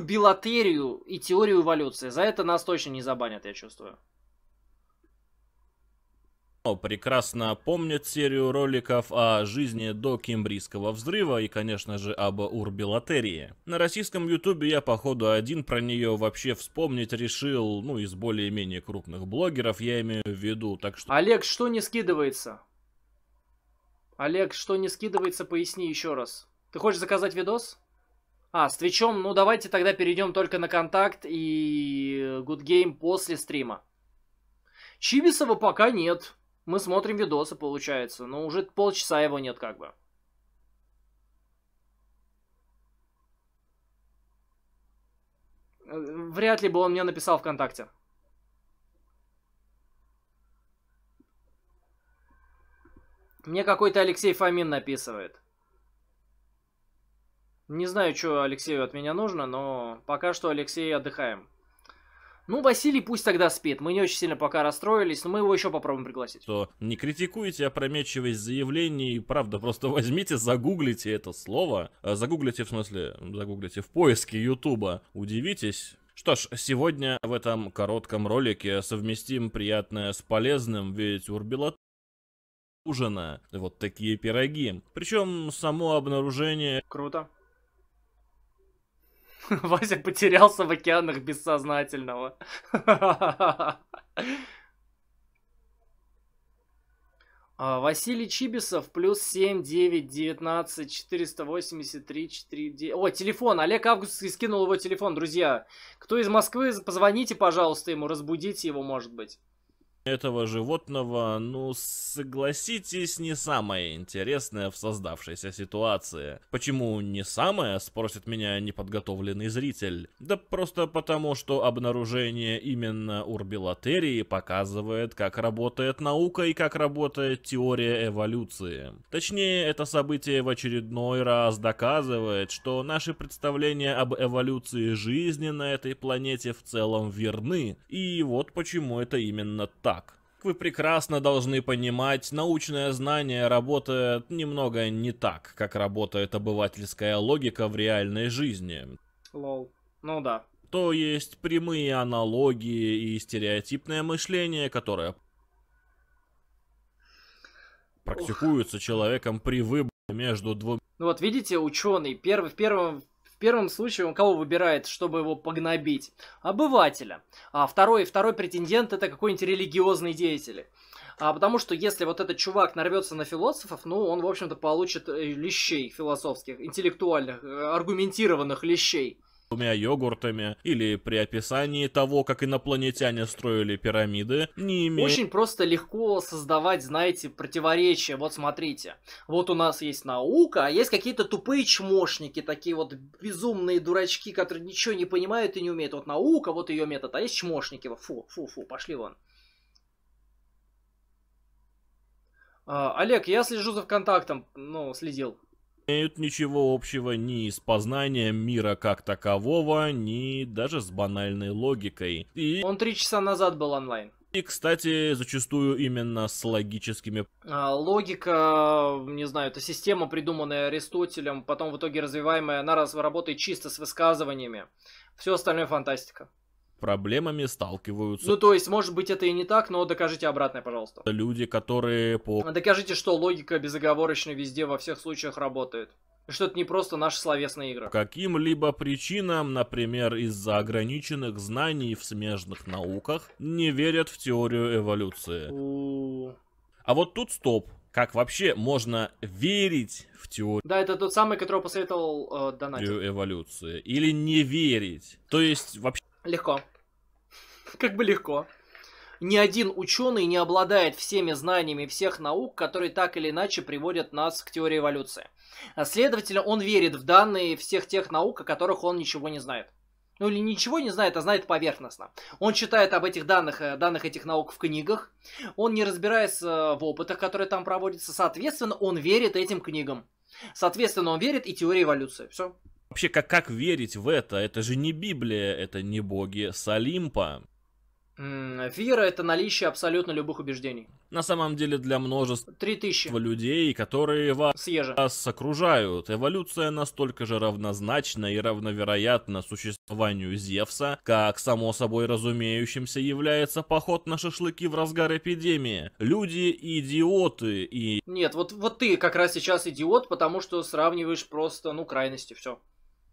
билатерию и теорию эволюции. За это нас точно не забанят, я чувствую. О Прекрасно помнят серию роликов о жизни до Кембрийского взрыва и, конечно же, об урбилатерии. На российском ютубе я, походу, один про нее вообще вспомнить решил, ну, из более-менее крупных блогеров, я имею в виду, так что... Олег, что не скидывается? Олег, что не скидывается, поясни еще раз. Ты хочешь заказать видос? А, с Твичом, ну давайте тогда перейдем только на контакт и Good Game после стрима. Чибисова пока нет. Мы смотрим видосы, получается, но уже полчаса его нет как бы. Вряд ли бы он мне написал ВКонтакте. Мне какой-то Алексей Фомин написывает. Не знаю, что Алексею от меня нужно, но пока что Алексей отдыхаем. Ну, Василий пусть тогда спит. Мы не очень сильно пока расстроились, но мы его еще попробуем пригласить. То не критикуйте опрометчивость заявлений. Правда, просто возьмите, загуглите это слово. Э, загуглите, в смысле, загуглите в поиске Ютуба. Удивитесь, что ж, сегодня в этом коротком ролике совместим приятное с полезным, ведь урбилат ужина. Вот такие пироги. Причем само обнаружение... Круто. Вася потерялся в океанах бессознательного. А, Василий Чибисов, плюс 7, 9, 19, 483, 4, 9. О, телефон, Олег Августовский скинул его телефон, друзья. Кто из Москвы, позвоните, пожалуйста, ему, разбудите его, может быть этого животного, ну, согласитесь, не самое интересное в создавшейся ситуации. Почему не самое, спросит меня неподготовленный зритель. Да просто потому, что обнаружение именно урбилатерии показывает, как работает наука и как работает теория эволюции. Точнее, это событие в очередной раз доказывает, что наши представления об эволюции жизни на этой планете в целом верны. И вот почему это именно так. Как вы прекрасно должны понимать, научное знание работает немного не так, как работает обывательская логика в реальной жизни. Лол. Ну да. То есть прямые аналогии и стереотипное мышление, которое практикуется человеком при выборе между двумя. Ну вот видите, ученый первый, в первом первом случае он кого выбирает, чтобы его погнобить? Обывателя. А второй, второй претендент это какой-нибудь религиозный деятель. А потому что если вот этот чувак нарвется на философов, ну, он, в общем-то, получит э, лещей философских, интеллектуальных, э, аргументированных лещей двумя йогуртами, или при описании того, как инопланетяне строили пирамиды, не имеет... Очень просто легко создавать, знаете, противоречия. Вот смотрите, вот у нас есть наука, а есть какие-то тупые чмошники, такие вот безумные дурачки, которые ничего не понимают и не умеют. Вот наука, вот ее метод, а есть чмошники. Фу, фу, фу, пошли вон. А, Олег, я слежу за ВКонтактом, ну, следил имеют ничего общего ни с познанием мира как такового, ни даже с банальной логикой. И... Он три часа назад был онлайн. И, кстати, зачастую именно с логическими... А, логика, не знаю, это система, придуманная Аристотелем, потом в итоге развиваемая, она раз работает чисто с высказываниями. Все остальное фантастика проблемами сталкиваются. Ну, то есть, может быть, это и не так, но докажите обратное, пожалуйста. Люди, которые по... А докажите, что логика безоговорочно везде во всех случаях работает. Что это не просто наша словесная игра. Каким-либо причинам, например, из-за ограниченных знаний в смежных науках, не верят в теорию эволюции. А вот тут стоп. Как вообще можно верить в теорию? Да, это тот самый, которого посоветовал э, Донатик. Эволюции. Или не верить. То есть вообще... Легко. Как бы легко. Ни один ученый не обладает всеми знаниями всех наук, которые так или иначе приводят нас к теории эволюции. А, следовательно, он верит в данные всех тех наук, о которых он ничего не знает. Ну или ничего не знает, а знает поверхностно. Он читает об этих данных, э, данных этих наук в книгах, он не разбирается э, в опытах, которые там проводятся, соответственно, он верит этим книгам. Соответственно, он верит и теории эволюции. Все. Вообще, как, как верить в это? Это же не Библия, это не боги с Олимпа. Вера — это наличие абсолютно любых убеждений. На самом деле для множества 3000. людей, которые вас, Съежа. вас окружают, эволюция настолько же равнозначна и равновероятна существованию Зевса, как само собой разумеющимся является поход на шашлыки в разгар эпидемии. Люди — идиоты и... Нет, вот, вот ты как раз сейчас идиот, потому что сравниваешь просто, ну, крайности, все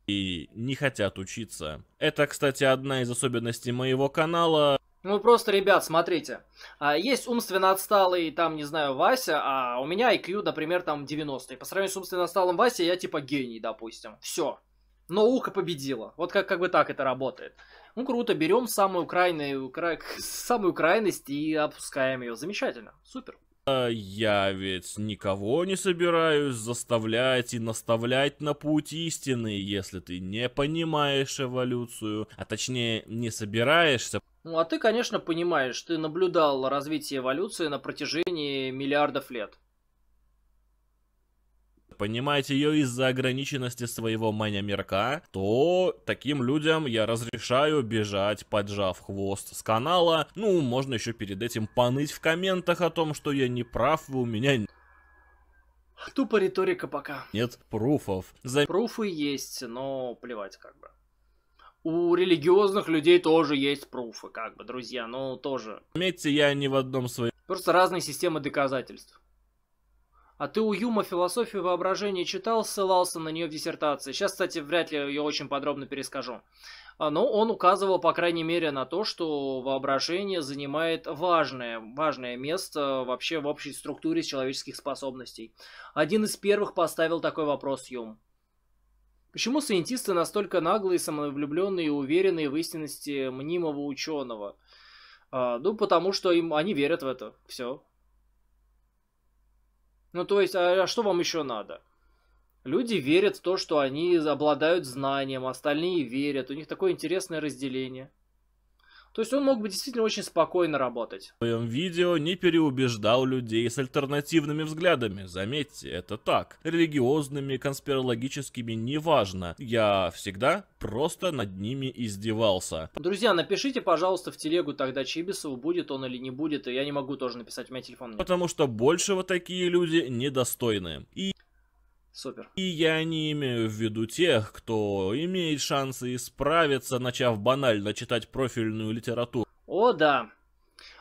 и не хотят учиться. Это, кстати, одна из особенностей моего канала. Ну просто, ребят, смотрите, а, есть умственно отсталый, там, не знаю, Вася, а у меня IQ, например, там 90. И по сравнению с умственно отсталым Вася, я типа гений, допустим. Все. Но ухо победило. Вот как, как бы так это работает. Ну круто, берем самую крайнюю, кра... самую крайность и опускаем ее. Замечательно, супер. А я ведь никого не собираюсь заставлять и наставлять на путь истины, если ты не понимаешь эволюцию, а точнее не собираешься. Ну а ты, конечно, понимаешь, ты наблюдал развитие эволюции на протяжении миллиардов лет понимать ее из-за ограниченности своего маня-мерка, то таким людям я разрешаю бежать, поджав хвост с канала. Ну, можно еще перед этим поныть в комментах о том, что я не прав, вы у меня Тупо риторика пока. Нет пруфов. За... Пруфы есть, но плевать как бы. У религиозных людей тоже есть пруфы, как бы, друзья, но тоже. Заметьте, я ни в одном своем... Просто разные системы доказательств. А ты у Юма философию воображения читал, ссылался на нее в диссертации. Сейчас, кстати, вряд ли ее очень подробно перескажу. А, но он указывал, по крайней мере, на то, что воображение занимает важное, важное место вообще в общей структуре человеческих способностей. Один из первых поставил такой вопрос Юм. Почему сcientисты настолько наглые, самовлюбленные и уверенные в истинности мнимого ученого? А, ну, потому что им они верят в это. Все. Ну, то есть, а, а что вам еще надо? Люди верят в то, что они обладают знанием, а остальные верят. У них такое интересное разделение. То есть он мог бы действительно очень спокойно работать. В своем видео не переубеждал людей с альтернативными взглядами. Заметьте, это так. Религиозными, конспирологическими, неважно. Я всегда просто над ними издевался. Друзья, напишите, пожалуйста, в телегу тогда Чибисову, будет он или не будет. и Я не могу тоже написать, у меня телефон нет. Потому что большего такие люди недостойны. И... Супер. И я не имею в виду тех, кто имеет шансы исправиться, начав банально читать профильную литературу. О, да.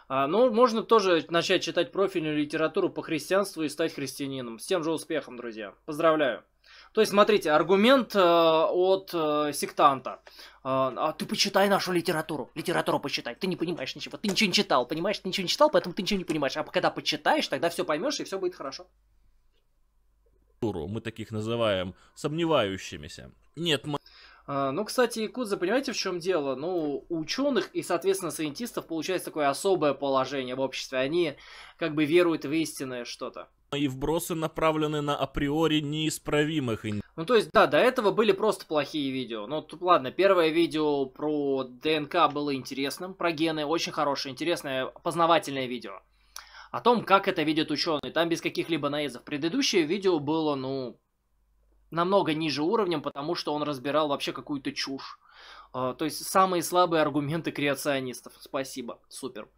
А, ну, можно тоже начать читать профильную литературу по христианству и стать христианином. С тем же успехом, друзья. Поздравляю. То есть, смотрите, аргумент э, от э, сектанта. Э, а ты почитай нашу литературу. Литературу почитай. Ты не понимаешь ничего. Ты ничего не читал, понимаешь? Ты ничего не читал, поэтому ты ничего не понимаешь. А когда почитаешь, тогда все поймешь и все будет хорошо культуру, мы таких называем сомневающимися. Нет, мы... А, ну, кстати, Якудза, понимаете, в чем дело? Ну, у ученых и, соответственно, сcientistов получается такое особое положение в обществе. Они как бы веруют в истинное что-то. И вбросы направлены на априори неисправимых. Ну, то есть, да, до этого были просто плохие видео. Ну, тут, ладно, первое видео про ДНК было интересным, про гены, очень хорошее, интересное, познавательное видео о том, как это видят ученые, там без каких-либо наездов. Предыдущее видео было, ну, намного ниже уровнем, потому что он разбирал вообще какую-то чушь. А, то есть самые слабые аргументы креационистов. Спасибо, супер.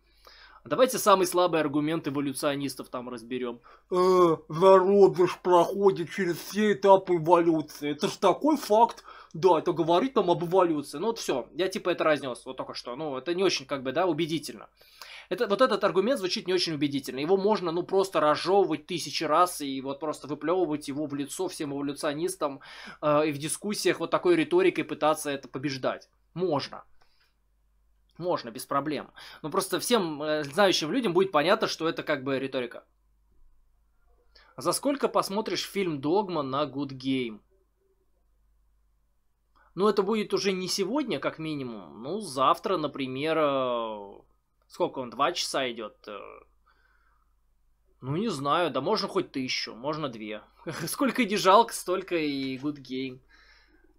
Давайте самый слабый аргумент эволюционистов там разберем. Э, зародыш проходит через все этапы эволюции. Это ж такой факт. Да, это говорит нам об эволюции. Ну вот все, я типа это разнес вот только что. Ну это не очень как бы, да, убедительно. Это, вот этот аргумент звучит не очень убедительно. Его можно, ну, просто разжевывать тысячи раз и вот просто выплевывать его в лицо всем эволюционистам э, и в дискуссиях вот такой риторикой пытаться это побеждать. Можно. Можно, без проблем. Но просто всем э, знающим людям будет понятно, что это как бы риторика. За сколько посмотришь фильм «Догма» на Good Game? Ну, это будет уже не сегодня, как минимум. Ну, завтра, например, э, Сколько он? Два часа идет. Э, ну, не знаю, да можно хоть тысячу, можно две. Сколько иди жалко, столько и good game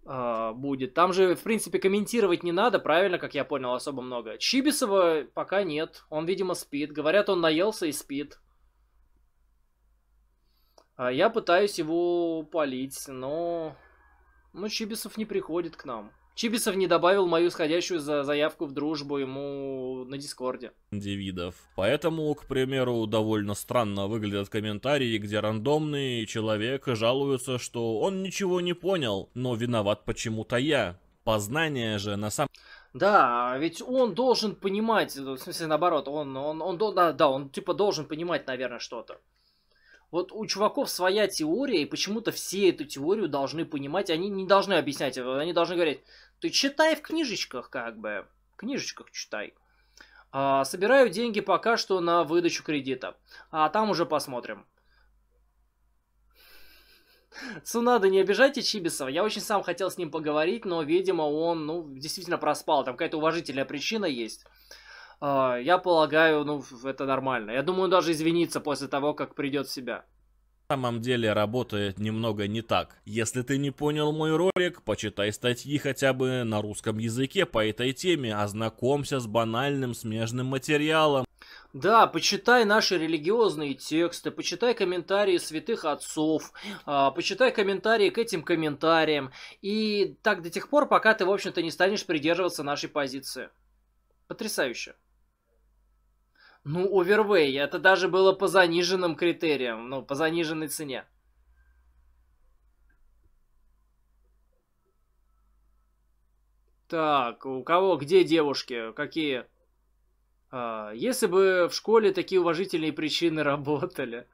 э, будет. Там же, в принципе, комментировать не надо, правильно, как я понял, особо много. Чибисова пока нет, он, видимо, спит. Говорят, он наелся и спит. А я пытаюсь его полить, но... Ну, Чибисов не приходит к нам. Чибисов не добавил мою сходящую за заявку в дружбу ему на Дискорде. Девидов. Поэтому, к примеру, довольно странно выглядят комментарии, где рандомный человек жалуется, что он ничего не понял, но виноват почему-то я. Познание же на самом... Да, ведь он должен понимать, в смысле наоборот, он, он, он, да, да, он типа должен понимать, наверное, что-то. Вот у чуваков своя теория, и почему-то все эту теорию должны понимать, они не должны объяснять, э, они должны говорить, ты читай в книжечках, как бы, в книжечках читай. А, собираю деньги пока что на выдачу кредита, а там уже посмотрим. Цунада, не обижайте Чибисова. Я очень сам хотел с ним поговорить, но, видимо, он, ну, действительно проспал. Там какая-то уважительная причина есть. А, я полагаю, ну, это нормально. Я думаю, даже извиниться после того, как придет в себя На самом деле работает немного не так. Если ты не понял мой ролик, почитай статьи хотя бы на русском языке по этой теме, ознакомься с банальным смежным материалом. Да, почитай наши религиозные тексты, почитай комментарии святых отцов, а, почитай комментарии к этим комментариям. И так до тех пор, пока ты, в общем-то, не станешь придерживаться нашей позиции. Потрясающе. Ну, овервей, это даже было по заниженным критериям, ну, по заниженной цене. Так, у кого, где девушки, какие? А, если бы в школе такие уважительные причины работали.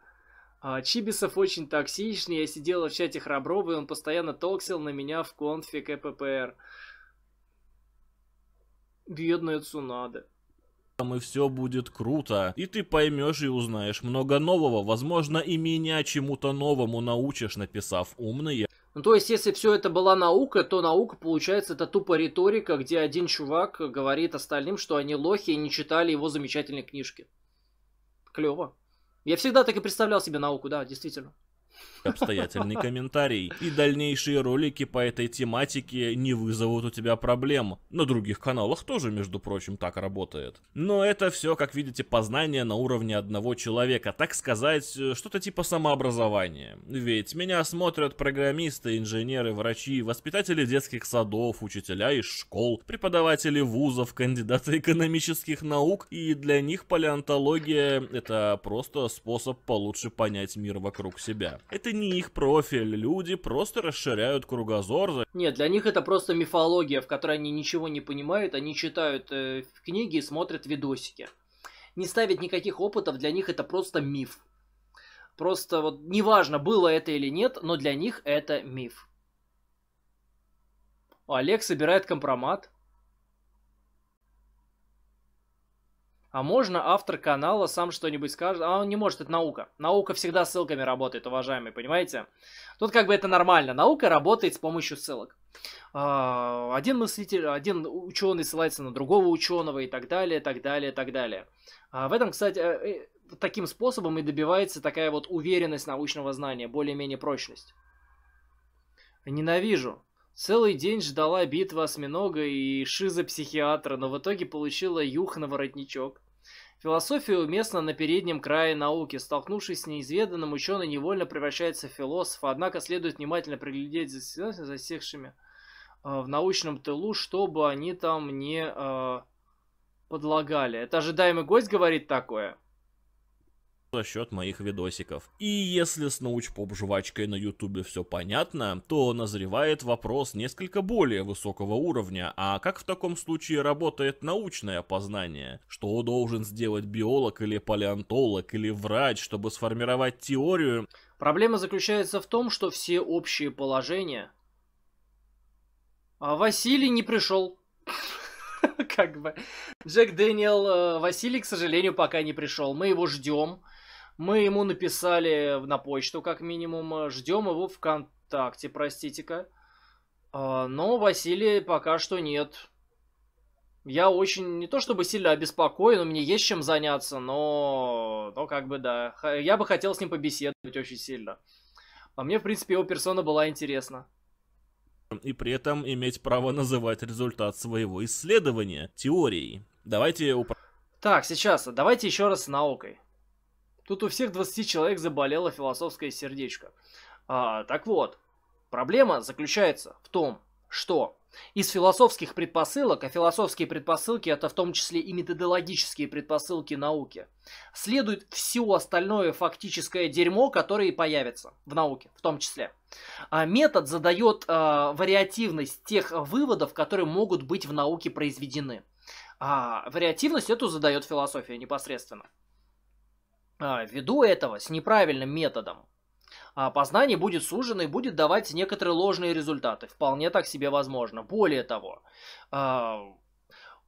А, Чибисов очень токсичный, я сидел в чате Храброва, и он постоянно толксил на меня в конфиг ЭППР. Бедная Цунада и все будет круто. И ты поймешь и узнаешь много нового. Возможно, и меня чему-то новому научишь, написав умные. Ну, то есть, если все это была наука, то наука, получается, это тупо риторика, где один чувак говорит остальным, что они лохи и не читали его замечательные книжки. Клево. Я всегда так и представлял себе науку, да, действительно. Обстоятельный комментарий и дальнейшие ролики по этой тематике не вызовут у тебя проблем. На других каналах тоже, между прочим, так работает. Но это все, как видите, познание на уровне одного человека, так сказать, э, что-то типа самообразования. Ведь меня смотрят программисты, инженеры, врачи, воспитатели детских садов, учителя из школ, преподаватели вузов, кандидаты экономических наук, и для них палеонтология — это просто способ получше понять мир вокруг себя. Это не их профиль, люди просто расширяют кругозор. Нет, для них это просто мифология, в которой они ничего не понимают, они читают э, книги и смотрят видосики. Не ставят никаких опытов, для них это просто миф. Просто вот неважно, было это или нет, но для них это миф. Олег собирает компромат. А можно автор канала сам что-нибудь скажет? А он не может, это наука. Наука всегда ссылками работает, уважаемые, понимаете? Тут как бы это нормально. Наука работает с помощью ссылок. А, один мыслитель, один ученый ссылается на другого ученого и так далее, так далее, так далее. А в этом, кстати, э, э, таким способом и добивается такая вот уверенность научного знания, более-менее прочность. Ненавижу. Целый день ждала битва осьминога и шиза психиатра, но в итоге получила юх на воротничок. Философия уместна на переднем крае науки. Столкнувшись с неизведанным, ученый невольно превращается в философа, однако следует внимательно приглядеть за засекшими э, в научном тылу, чтобы они там не э, подлагали. Это ожидаемый гость говорит такое? за счет моих видосиков. И если с научпоп-жвачкой на ютубе все понятно, то назревает вопрос несколько более высокого уровня, а как в таком случае работает научное познание? Что должен сделать биолог или палеонтолог или врач, чтобы сформировать теорию? Проблема заключается в том, что все общие положения... А Василий не пришел как бы. Джек Дэниел э, Василий, к сожалению, пока не пришел. Мы его ждем. Мы ему написали на почту, как минимум. Э, Ждем его ВКонтакте, простите-ка. А, но Василия пока что нет. Я очень, не то чтобы сильно обеспокоен, у меня есть чем заняться, но, ну, как бы, да. Я бы хотел с ним побеседовать очень сильно. А мне, в принципе, его персона была интересна и при этом иметь право называть результат своего исследования теорией. Давайте... Так, сейчас, давайте еще раз с наукой. Тут у всех 20 человек заболело философское сердечко. А, так вот, проблема заключается в том, что из философских предпосылок, а философские предпосылки это в том числе и методологические предпосылки науки, следует все остальное фактическое дерьмо, которое и появится в науке, в том числе. А метод задает а, вариативность тех выводов, которые могут быть в науке произведены. А вариативность эту задает философия непосредственно. А, ввиду этого с неправильным методом а, познание будет сужено и будет давать некоторые ложные результаты. Вполне так себе возможно. Более того, а,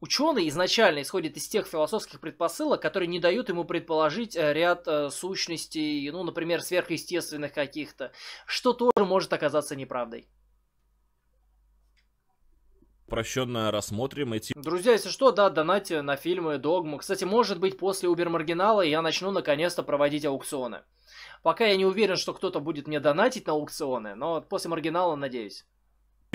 Ученый изначально исходит из тех философских предпосылок, которые не дают ему предположить э, ряд э, сущностей, ну, например, сверхъестественных каких-то, что тоже может оказаться неправдой прощенно рассмотрим эти... Друзья, если что, да, донайте на фильмы «Догму». Кстати, может быть, после «Убермаргинала» я начну наконец-то проводить аукционы. Пока я не уверен, что кто-то будет мне донатить на аукционы, но после «Маргинала» надеюсь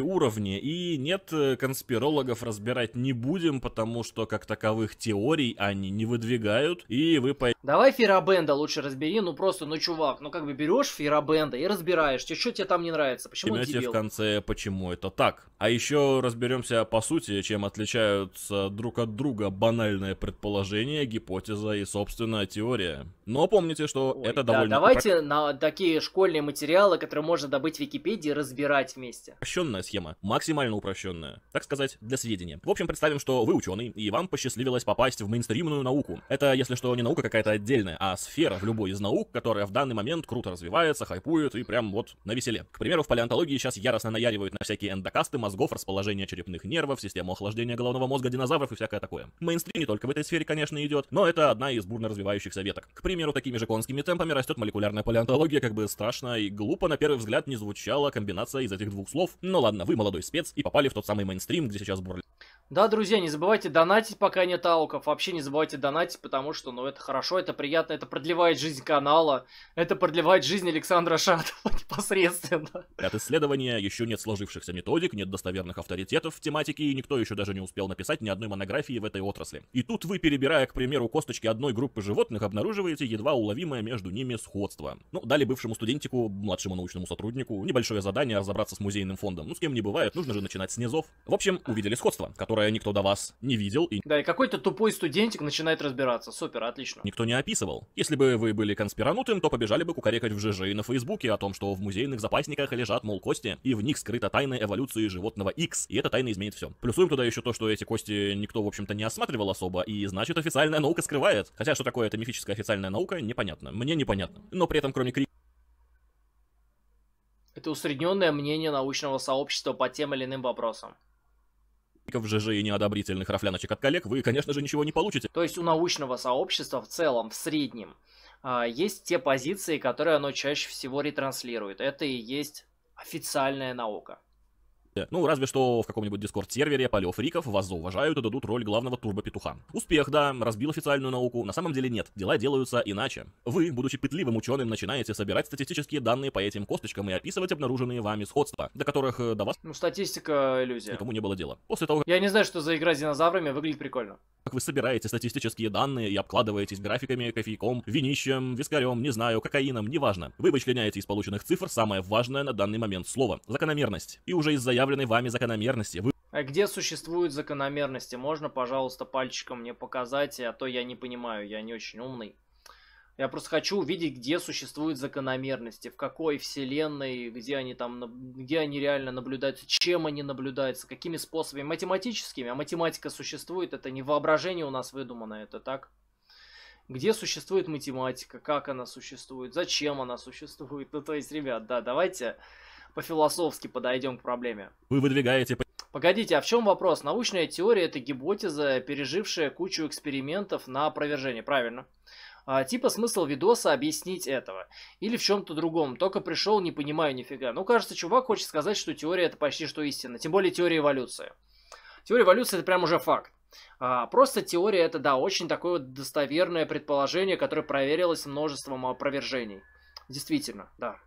уровне. И нет, э, конспирологов разбирать не будем, потому что как таковых теорий они не выдвигают, и вы поймете. Давай Ферабенда лучше разбери, ну просто, ну чувак, ну как бы берешь Ферабенда и разбираешь, тебе что тебе там не нравится, почему Поймете в конце, почему это так. А еще разберемся по сути, чем отличаются друг от друга банальное предположение, гипотеза и, собственная теория. Но помните, что Ой, это да, довольно... давайте на такие школьные материалы, которые можно добыть в Википедии, разбирать вместе. Упрощенная схема, максимально упрощенная, так сказать, для сведения. В общем, представим, что вы ученый, и вам посчастливилось попасть в мейнстримную науку. Это, если что, не наука какая-то отдельная, а сфера в любой из наук, которая в данный момент круто развивается, хайпует и прям вот на веселе. К примеру, в палеонтологии сейчас яростно наяривают на всякие эндокасты мозгов, расположение черепных нервов, систему охлаждения головного мозга динозавров и всякое такое. Мейнстрим не только в этой сфере, конечно, идет, но это одна из бурно развивающихся веток. К примеру, примеру, такими же конскими темпами растет молекулярная палеонтология, как бы страшно и глупо на первый взгляд не звучала комбинация из этих двух слов. Но ну ладно, вы молодой спец и попали в тот самый мейнстрим, где сейчас бурлит. Да, друзья, не забывайте донатить, пока нет ауков. Вообще не забывайте донатить, потому что, ну, это хорошо, это приятно, это продлевает жизнь канала, это продлевает жизнь Александра Шатова непосредственно. От исследования еще нет сложившихся методик, нет достоверных авторитетов в тематике, и никто еще даже не успел написать ни одной монографии в этой отрасли. И тут вы, перебирая, к примеру, косточки одной группы животных, обнаруживаете едва уловимое между ними сходство. Ну, дали бывшему студентику, младшему научному сотруднику, небольшое задание разобраться с музейным фондом. Ну, с кем не бывает, нужно же начинать с низов. В общем, увидели сходство, которое которое никто до вас не видел. И... Да, и какой-то тупой студентик начинает разбираться. Супер, отлично. Никто не описывал. Если бы вы были конспиранутым, то побежали бы кукарекать в ЖЖ и на Фейсбуке о том, что в музейных запасниках лежат, мол, кости, и в них скрыта тайна эволюции животного X, и эта тайна изменит все. Плюсуем туда еще то, что эти кости никто, в общем-то, не осматривал особо, и значит официальная наука скрывает. Хотя что такое это мифическая официальная наука, непонятно. Мне непонятно. Но при этом, кроме крика, это усредненное мнение научного сообщества по тем или иным вопросам в ЖЖ и неодобрительных рафляночек от коллег, вы, конечно же, ничего не получите. То есть у научного сообщества в целом, в среднем, а, есть те позиции, которые оно чаще всего ретранслирует. Это и есть официальная наука. Ну, разве что в каком-нибудь дискорд-сервере полев риков вас зауважают и дадут роль главного турбо-петуха. Успех, да, разбил официальную науку. На самом деле нет, дела делаются иначе. Вы, будучи пытливым ученым, начинаете собирать статистические данные по этим косточкам и описывать обнаруженные вами сходства, до которых э, до вас... Ну, статистика иллюзия. Никому не было дела. После того... Я не знаю, что за игра с динозаврами, выглядит прикольно. Как вы собираете статистические данные и обкладываетесь графиками, кофейком, винищем, вискарем, не знаю, кокаином, неважно. Вы вычленяете из полученных цифр самое важное на данный момент слово — закономерность. И уже из-за заявленной вами закономерности. Вы... А где существуют закономерности? Можно, пожалуйста, пальчиком мне показать, а то я не понимаю, я не очень умный. Я просто хочу увидеть, где существуют закономерности, в какой вселенной, где они там, где они реально наблюдаются, чем они наблюдаются, какими способами математическими. А математика существует, это не воображение у нас выдумано, это так. Где существует математика, как она существует, зачем она существует. Ну, то есть, ребят, да, давайте по-философски подойдем к проблеме. Вы выдвигаете... Погодите, а в чем вопрос? Научная теория – это гипотеза, пережившая кучу экспериментов на опровержение, правильно? А, типа смысл видоса объяснить этого. Или в чем-то другом. Только пришел, не понимаю нифига. Ну, кажется, чувак хочет сказать, что теория – это почти что истина. Тем более теория эволюции. Теория эволюции – это прям уже факт. А, просто теория – это, да, очень такое вот достоверное предположение, которое проверилось множеством опровержений. Действительно, да.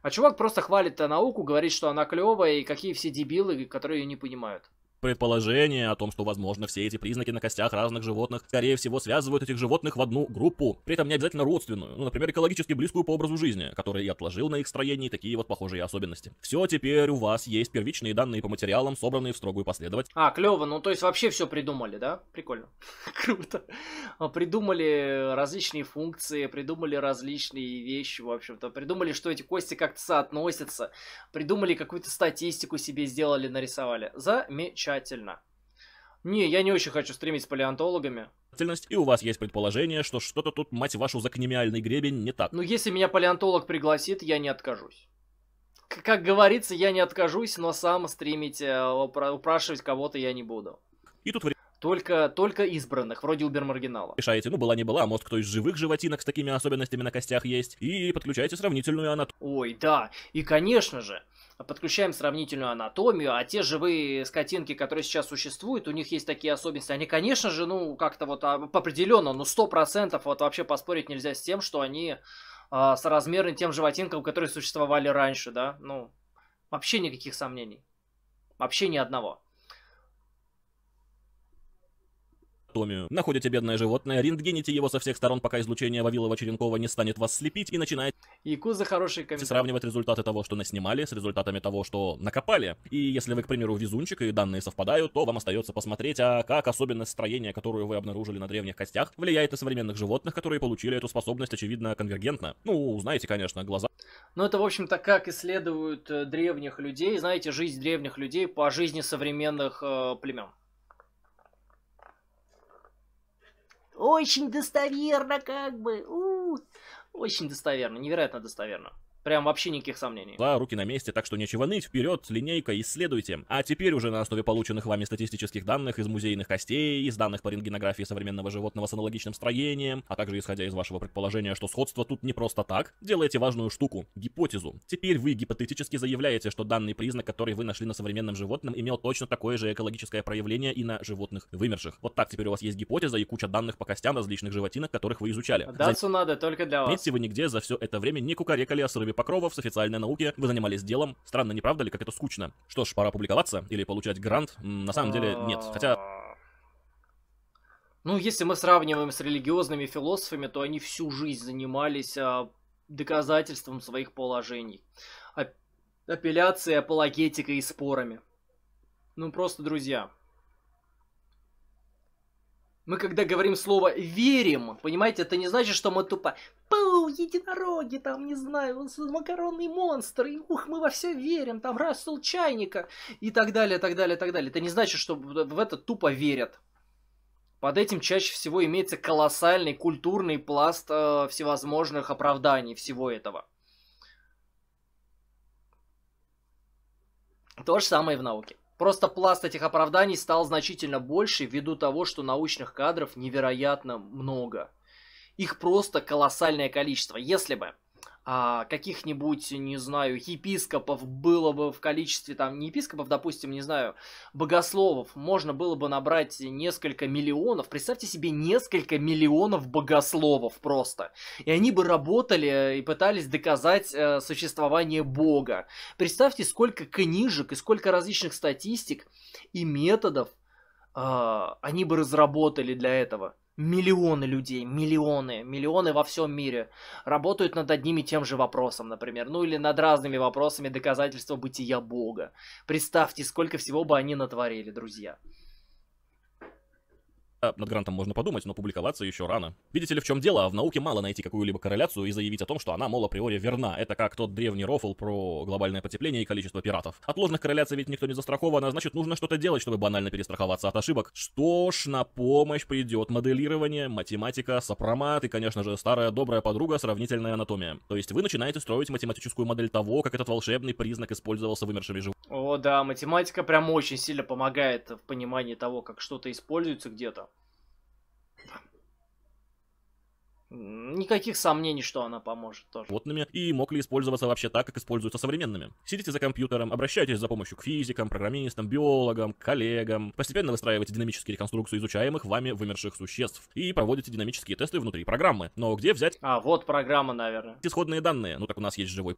А чувак просто хвалит науку, говорит, что она клевая и какие все дебилы, которые ее не понимают. Предположение о том, что, возможно, все эти признаки на костях разных животных, скорее всего, связывают этих животных в одну группу, при этом не обязательно родственную, ну, например, экологически близкую по образу жизни, который и отложил на их строении такие вот похожие особенности. Все теперь у вас есть первичные данные по материалам, собранные в строгую последовательность. А, клево, ну то есть вообще все придумали, да? Прикольно. Круто. А, придумали различные функции, придумали различные вещи, в общем-то. Придумали, что эти кости как-то соотносятся. Придумали какую-то статистику себе сделали, нарисовали. Замечательно замечательно. Не, я не очень хочу стримить с палеонтологами. И у вас есть предположение, что что-то тут, мать вашу, за гребень не так. Ну, если меня палеонтолог пригласит, я не откажусь. К как говорится, я не откажусь, но сам стримить, упра э, упрашивать кого-то я не буду. И тут только, только избранных, вроде убермаргинала. Решаете, ну была не была, а мозг кто из живых животинок с такими особенностями на костях есть, и подключаете сравнительную анатомию. Ой, да, и конечно же, подключаем сравнительную анатомию, а те живые скотинки, которые сейчас существуют, у них есть такие особенности, они, конечно же, ну, как-то вот а, определенно, ну, сто процентов вот вообще поспорить нельзя с тем, что они э, соразмерны тем животинкам, которые существовали раньше, да, ну, вообще никаких сомнений, вообще ни одного. анатомию. Находите бедное животное, рентгените его со всех сторон, пока излучение Вавилова-Черенкова не станет вас слепить, и начинает за хороший комментарий. сравнивать результаты того, что наснимали, с результатами того, что накопали. И если вы, к примеру, везунчик и данные совпадают, то вам остается посмотреть, а как особенность строения, которую вы обнаружили на древних костях, влияет на современных животных, которые получили эту способность, очевидно, конвергентно. Ну, знаете, конечно, глаза. Ну, это, в общем-то, как исследуют э, древних людей, знаете, жизнь древних людей по жизни современных э, племен. Очень достоверно как бы. У -у -у. Очень достоверно, невероятно достоверно. Прям вообще никаких сомнений. Да, руки на месте, так что нечего ныть, вперед, линейка, исследуйте. А теперь уже на основе полученных вами статистических данных из музейных костей, из данных по рентгенографии современного животного с аналогичным строением, а также исходя из вашего предположения, что сходство тут не просто так, делайте важную штуку, гипотезу. Теперь вы гипотетически заявляете, что данный признак, который вы нашли на современном животном, имел точно такое же экологическое проявление и на животных вымерших. Вот так теперь у вас есть гипотеза и куча данных по костям различных животинок, которых вы изучали. Дацу За... надо только для вас. Видите, вы нигде за все это время не кукарекали о срыве Покровов с официальной науки. Вы занимались делом. Странно, не правда ли, как это скучно? Что ж, пора публиковаться или получать грант? На самом деле нет. А. Хотя... Ну, если мы сравниваем с религиозными философами, то они всю жизнь занимались а, доказательством своих положений. Апелляцией, апологетикой и спорами. Ну, просто друзья. Мы когда говорим слово «верим», понимаете, это не значит, что мы тупо «Пау, единороги, там, не знаю, макаронный монстр, и ух, мы во все верим, там, Рассел Чайника» и так далее, так далее, так далее. Это не значит, что в это тупо верят. Под этим чаще всего имеется колоссальный культурный пласт э, всевозможных оправданий всего этого. То же самое и в науке. Просто пласт этих оправданий стал значительно больше ввиду того, что научных кадров невероятно много. Их просто колоссальное количество. Если бы а, каких-нибудь, не знаю, епископов было бы в количестве, там, не епископов, допустим, не знаю, богословов, можно было бы набрать несколько миллионов. Представьте себе несколько миллионов богословов просто. И они бы работали и пытались доказать э, существование Бога. Представьте, сколько книжек и сколько различных статистик и методов э, они бы разработали для этого миллионы людей, миллионы, миллионы во всем мире работают над одним и тем же вопросом, например, ну или над разными вопросами доказательства бытия Бога. Представьте, сколько всего бы они натворили, друзья. Э, над грантом можно подумать, но публиковаться еще рано. Видите ли, в чем дело? А в науке мало найти какую-либо корреляцию и заявить о том, что она, мол, априори верна. Это как тот древний рофл про глобальное потепление и количество пиратов. От ложных корреляций ведь никто не застрахован, а значит нужно что-то делать, чтобы банально перестраховаться от ошибок. Что ж, на помощь придет моделирование, математика, сопромат и, конечно же, старая добрая подруга сравнительная анатомия. То есть вы начинаете строить математическую модель того, как этот волшебный признак использовался вымершими животными. О, да, математика прям очень сильно помогает в понимании того, как что-то используется где-то. Никаких сомнений, что она поможет тоже. Плотными и мог ли использоваться вообще так, как используются современными. Сидите за компьютером, обращайтесь за помощью к физикам, программистам, биологам, коллегам. Постепенно выстраивайте динамические реконструкции изучаемых вами вымерших существ и проводите динамические тесты внутри программы. Но где взять... А, вот программа, наверное. Исходные данные. Ну, так у нас есть живой.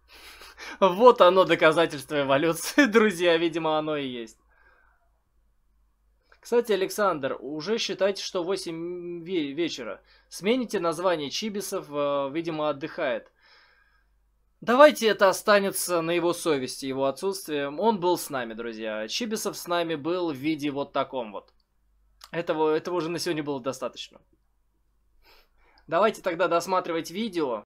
Вот оно, доказательство эволюции, друзья. Видимо, оно и есть. Кстати, Александр, уже считайте, что 8 ве вечера. Смените название Чибисов, э, видимо, отдыхает. Давайте это останется на его совести, его отсутствием. Он был с нами, друзья. Чибисов с нами был в виде вот таком вот. Этого, этого уже на сегодня было достаточно. Давайте тогда досматривать видео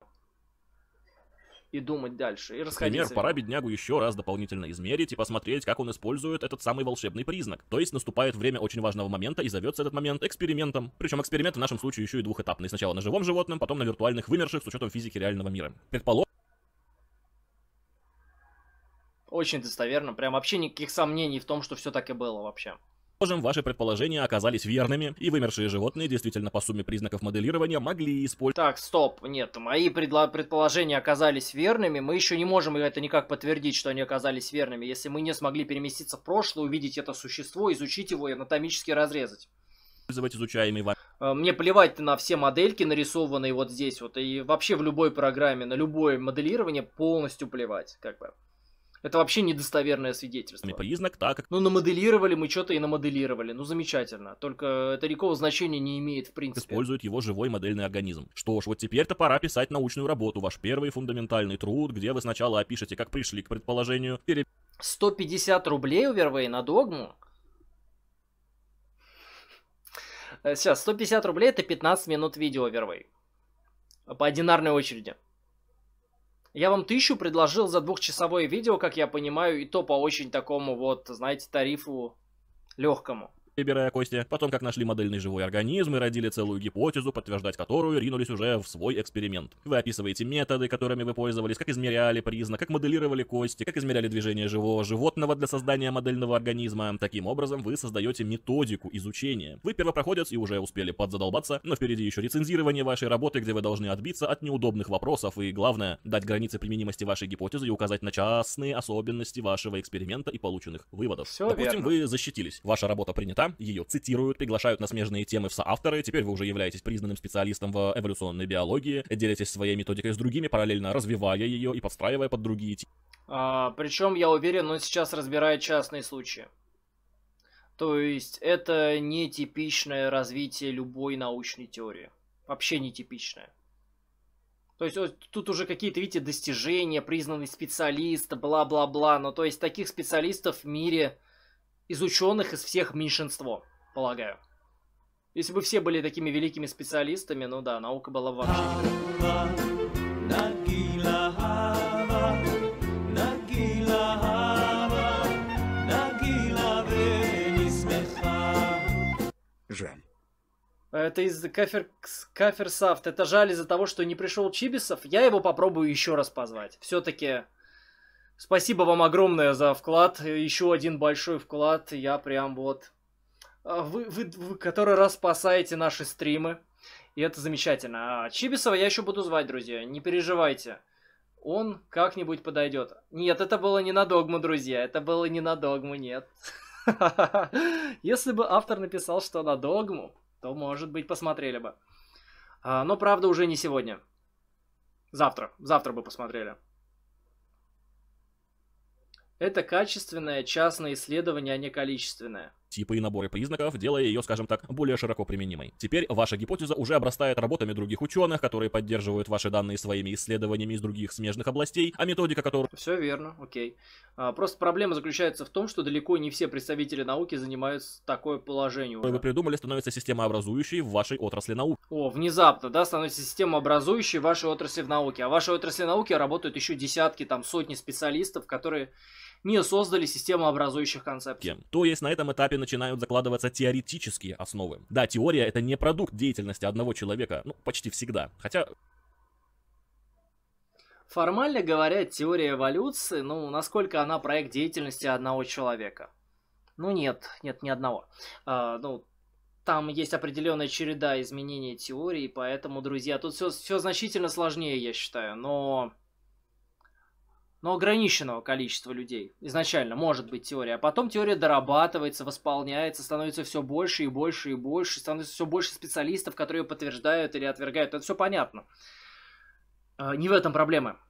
и думать дальше, и расходиться. Например, пора беднягу еще раз дополнительно измерить и посмотреть, как он использует этот самый волшебный признак. То есть наступает время очень важного момента и зовется этот момент экспериментом. Причем эксперимент в нашем случае еще и двухэтапный. Сначала на живом животном, потом на виртуальных вымерших с учетом физики реального мира. Предположим, очень достоверно, прям вообще никаких сомнений в том, что все так и было вообще. Предположим, ваши предположения оказались верными, и вымершие животные действительно по сумме признаков моделирования могли использовать... Так, стоп, нет, мои предло... предположения оказались верными, мы еще не можем это никак подтвердить, что они оказались верными, если мы не смогли переместиться в прошлое, увидеть это существо, изучить его и анатомически разрезать использовать изучаемый вам. Э, мне плевать на все модельки, нарисованные вот здесь вот, и вообще в любой программе, на любое моделирование полностью плевать, как бы. Это вообще недостоверное свидетельство. Признак так. Как... Ну, намоделировали мы что-то и намоделировали. Ну, замечательно. Только это никакого значения не имеет в принципе. Использует его живой модельный организм. Что ж, вот теперь-то пора писать научную работу. Ваш первый фундаментальный труд, где вы сначала опишете, как пришли к предположению. Пере... 150 рублей Увервей на догму? Э, Сейчас, 150 рублей это 15 минут видео Вервей. По одинарной очереди. Я вам тысячу предложил за двухчасовое видео, как я понимаю, и то по очень такому вот, знаете, тарифу легкому перебирая кости. Потом, как нашли модельный живой организм и родили целую гипотезу, подтверждать которую ринулись уже в свой эксперимент. Вы описываете методы, которыми вы пользовались, как измеряли признак, как моделировали кости, как измеряли движение живого животного для создания модельного организма. Таким образом, вы создаете методику изучения. Вы первопроходец и уже успели подзадолбаться, но впереди еще рецензирование вашей работы, где вы должны отбиться от неудобных вопросов и, главное, дать границы применимости вашей гипотезы и указать на частные особенности вашего эксперимента и полученных выводов. Все Допустим, верно. вы защитились, ваша работа принята, статья, ее цитируют, приглашают на смежные темы в соавторы, теперь вы уже являетесь признанным специалистом в эволюционной биологии, делитесь своей методикой с другими, параллельно развивая ее и подстраивая под другие темы. А, причем, я уверен, он сейчас разбирает частные случаи. То есть это нетипичное развитие любой научной теории. Вообще нетипичное. То есть вот, тут уже какие-то, видите, достижения, признанный специалист, бла-бла-бла. Но ну, то есть таких специалистов в мире из ученых из всех меньшинство, полагаю. Если бы все были такими великими специалистами, ну да, наука была вообще... Жаль. Это из кафер, кафер Это жаль из-за того, что не пришел Чибисов. Я его попробую еще раз позвать. Все-таки Спасибо вам огромное за вклад. Еще один большой вклад. Я прям вот... Э, вы, вы, вы который раз спасаете наши стримы. И это замечательно. А Чибисова я еще буду звать, друзья. Не переживайте. Он как-нибудь подойдет. Нет, это было не на догму, друзья. Это было не на догму, нет. Если бы автор написал, что на догму, то, может быть, посмотрели бы. А, но, правда, уже не сегодня. Завтра. Завтра бы посмотрели. Это качественное частное исследование, а не количественное типы и наборы признаков, делая ее, скажем так, более широко применимой. Теперь ваша гипотеза уже обрастает работами других ученых, которые поддерживают ваши данные своими исследованиями из других смежных областей, а методика которых... Все верно, окей. А, просто проблема заключается в том, что далеко не все представители науки занимаются такое положение. Уже. Вы придумали, становится системообразующей в вашей отрасли науки. О, внезапно, да, становится системообразующей в вашей отрасли в науке. А в вашей отрасли науки работают еще десятки, там, сотни специалистов, которые не создали систему образующих концепций. То есть на этом этапе начинают закладываться теоретические основы. Да, теория это не продукт деятельности одного человека, ну почти всегда. Хотя Формально говоря, теория эволюции, ну, насколько она проект деятельности одного человека? Ну, нет, нет, ни одного. А, ну, там есть определенная череда изменений теории, поэтому, друзья, тут все, все значительно сложнее, я считаю, но но ограниченного количества людей. Изначально может быть теория, а потом теория дорабатывается, восполняется, становится все больше и больше и больше, становится все больше специалистов, которые подтверждают или отвергают. Это все понятно. Э, не в этом проблема.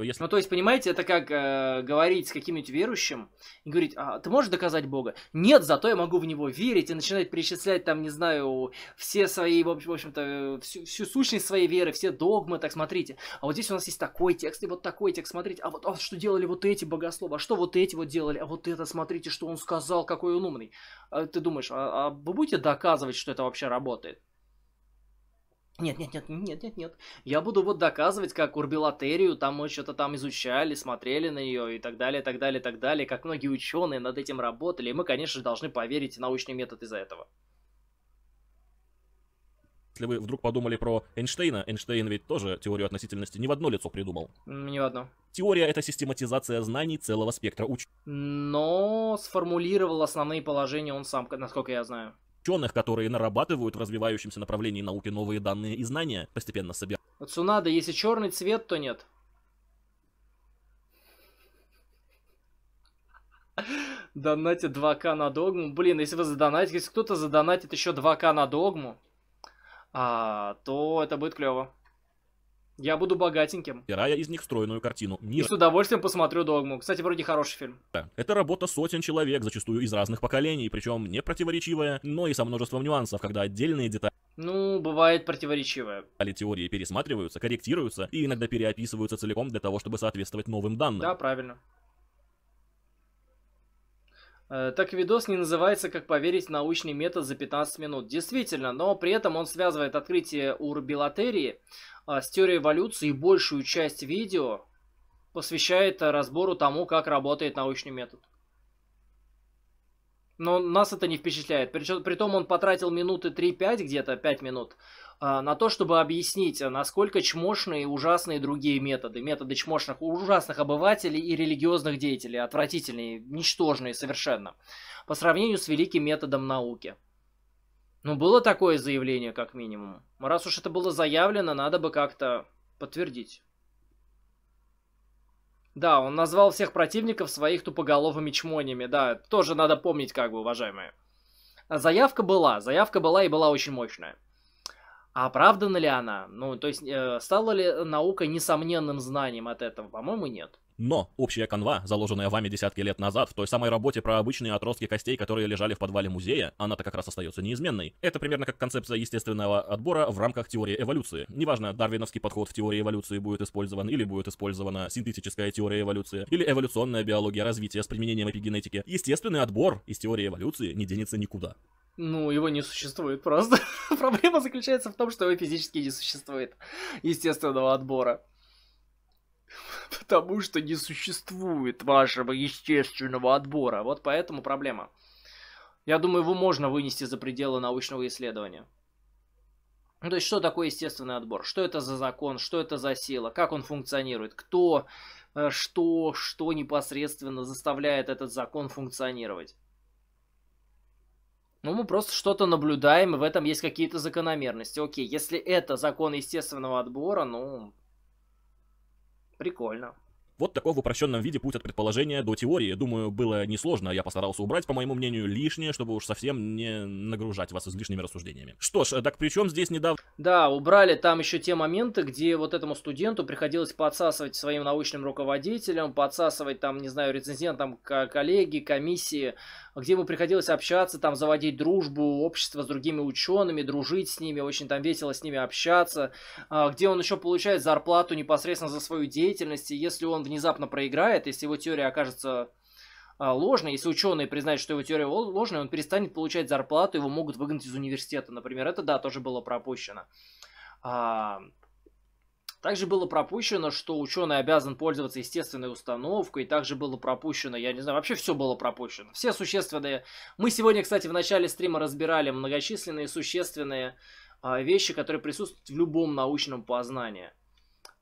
Если... Ну, то есть, понимаете, это как э, говорить с каким-нибудь верующим и говорить, а ты можешь доказать Бога? Нет, зато я могу в него верить и начинать перечислять там, не знаю, все свои, в общем-то, всю, всю сущность своей веры, все догмы, так смотрите. А вот здесь у нас есть такой текст и вот такой текст, смотрите, а вот а что делали вот эти богословы, а что вот эти вот делали, а вот это, смотрите, что он сказал, какой он умный. А ты думаешь, а, а вы будете доказывать, что это вообще работает? Нет, нет, нет, нет, нет, нет. Я буду вот доказывать, как урбилатерию, там мы что-то там изучали, смотрели на нее и так далее, так далее, так далее, как многие ученые над этим работали, и мы, конечно, должны поверить в научный метод из-за этого. Если вы вдруг подумали про Эйнштейна, Эйнштейн ведь тоже теорию относительности не в одно лицо придумал. Не в одно. Теория — это систематизация знаний целого спектра уч. Но сформулировал основные положения он сам, насколько я знаю ученых, которые нарабатывают в развивающемся направлении науки новые данные и знания, постепенно собирают. Вот Цунада, если черный цвет, то нет. Донатит 2к на догму. Блин, если вы задонатите, если кто-то задонатит еще 2к на догму, а, то это будет клево. Я буду богатеньким. Стирая из них встроенную картину мира. И с удовольствием посмотрю «Догму». Кстати, вроде хороший фильм. Да. Это работа сотен человек, зачастую из разных поколений, причем не противоречивая, но и со множеством нюансов, когда отдельные детали ну, бывает противоречивая. Али теории пересматриваются, корректируются и иногда переописываются целиком для того, чтобы соответствовать новым данным. Да, правильно. Э, так видос не называется «Как поверить в научный метод за 15 минут». Действительно, но при этом он связывает открытие урбилатерии а, с теорией эволюции и большую часть видео посвящает э, разбору тому, как работает научный метод. Но нас это не впечатляет. Причем, притом он потратил минуты 3-5, где-то 5 минут, а, на то, чтобы объяснить, а, насколько чмошные и ужасные другие методы. Методы чмошных ужасных обывателей и религиозных деятелей, отвратительные, ничтожные совершенно, по сравнению с великим методом науки. Ну, было такое заявление, как минимум. Раз уж это было заявлено, надо бы как-то подтвердить. Да, он назвал всех противников своих тупоголовыми чмонями. Да, тоже надо помнить, как бы, уважаемые. Заявка была, заявка была и была очень мощная. А оправдана ли она? Ну, то есть, э, стала ли наука несомненным знанием от этого? По-моему, нет. Но общая канва, заложенная вами десятки лет назад в той самой работе про обычные отростки костей, которые лежали в подвале музея, она-то как раз остается неизменной. Это примерно как концепция естественного отбора в рамках теории эволюции. Неважно, дарвиновский подход в теории эволюции будет использован или будет использована синтетическая теория эволюции, или эволюционная биология развития с применением эпигенетики. Естественный отбор из теории эволюции не денется никуда. Ну, его не существует просто. Проблема заключается в том, что его физически не существует. Естественного отбора. потому что не существует вашего естественного отбора. Вот поэтому проблема. Я думаю, его можно вынести за пределы научного исследования. Ну, то есть, что такое естественный отбор? Что это за закон? Что это за сила? Как он функционирует? Кто, э, что, что непосредственно заставляет этот закон функционировать? Ну, мы просто что-то наблюдаем, и в этом есть какие-то закономерности. Окей, если это закон естественного отбора, ну, Прикольно. Вот такой в упрощенном виде путь от предположения до теории. Думаю, было несложно, а я постарался убрать, по моему мнению, лишнее, чтобы уж совсем не нагружать вас излишними рассуждениями. Что ж, так при чем здесь недавно да, убрали там еще те моменты, где вот этому студенту приходилось подсасывать своим научным руководителям, подсасывать там, не знаю, рецензентам, коллеги, комиссии, где ему приходилось общаться, там заводить дружбу, общество с другими учеными, дружить с ними, очень там весело с ними общаться, а, где он еще получает зарплату непосредственно за свою деятельность, и если он внезапно проиграет, если его теория окажется а, ложной. Если ученые признают, что его теория ложная, он перестанет получать зарплату, его могут выгнать из университета, например. Это, да, тоже было пропущено. А, также было пропущено, что ученый обязан пользоваться естественной установкой. Также было пропущено, я не знаю, вообще все было пропущено. Все существенные. Мы сегодня, кстати, в начале стрима разбирали многочисленные существенные а, вещи, которые присутствуют в любом научном познании.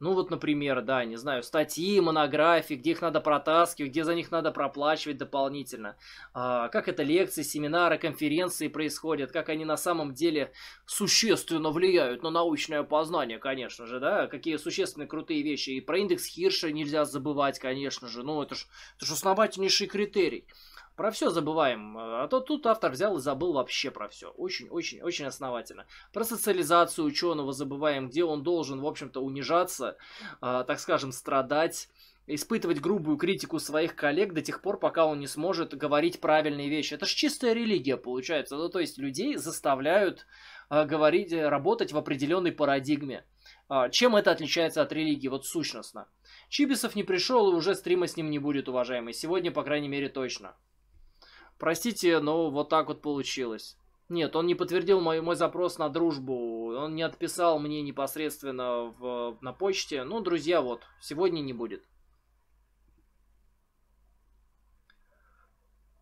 Ну вот, например, да, не знаю, статьи, монографии, где их надо протаскивать, где за них надо проплачивать дополнительно. А, как это лекции, семинары, конференции происходят, как они на самом деле существенно влияют на научное познание, конечно же, да, какие существенные крутые вещи. И про индекс Хирша нельзя забывать, конечно же, ну это же основательнейший критерий. Про все забываем. А то тут автор взял и забыл вообще про все. Очень-очень-очень основательно. Про социализацию ученого забываем, где он должен, в общем-то, унижаться, э, так скажем, страдать испытывать грубую критику своих коллег до тех пор, пока он не сможет говорить правильные вещи. Это же чистая религия получается. Ну, то есть людей заставляют э, говорить, работать в определенной парадигме. А, чем это отличается от религии, вот сущностно? Чибисов не пришел, и уже стрима с ним не будет, уважаемый. Сегодня, по крайней мере, точно. Простите, но вот так вот получилось. Нет, он не подтвердил мой, мой запрос на дружбу. Он не отписал мне непосредственно в, на почте. Ну, друзья, вот, сегодня не будет.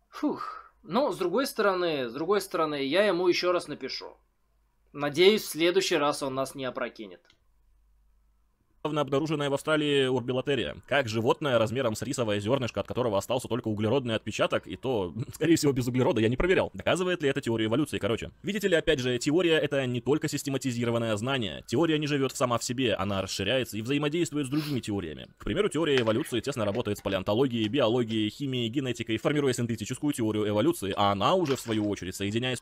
Фух. Ну, с другой стороны, с другой стороны, я ему еще раз напишу. Надеюсь, в следующий раз он нас не опрокинет недавно обнаруженная в Австралии урбилатерия, как животное размером с рисовое зернышко, от которого остался только углеродный отпечаток, и то, скорее всего, без углерода, я не проверял. Доказывает ли это теорию эволюции, короче. Видите ли, опять же, теория — это не только систематизированное знание. Теория не живет сама в себе, она расширяется и взаимодействует с другими теориями. К примеру, теория эволюции тесно работает с палеонтологией, биологией, химией, генетикой, формируя синтетическую теорию эволюции, а она уже, в свою очередь, соединяясь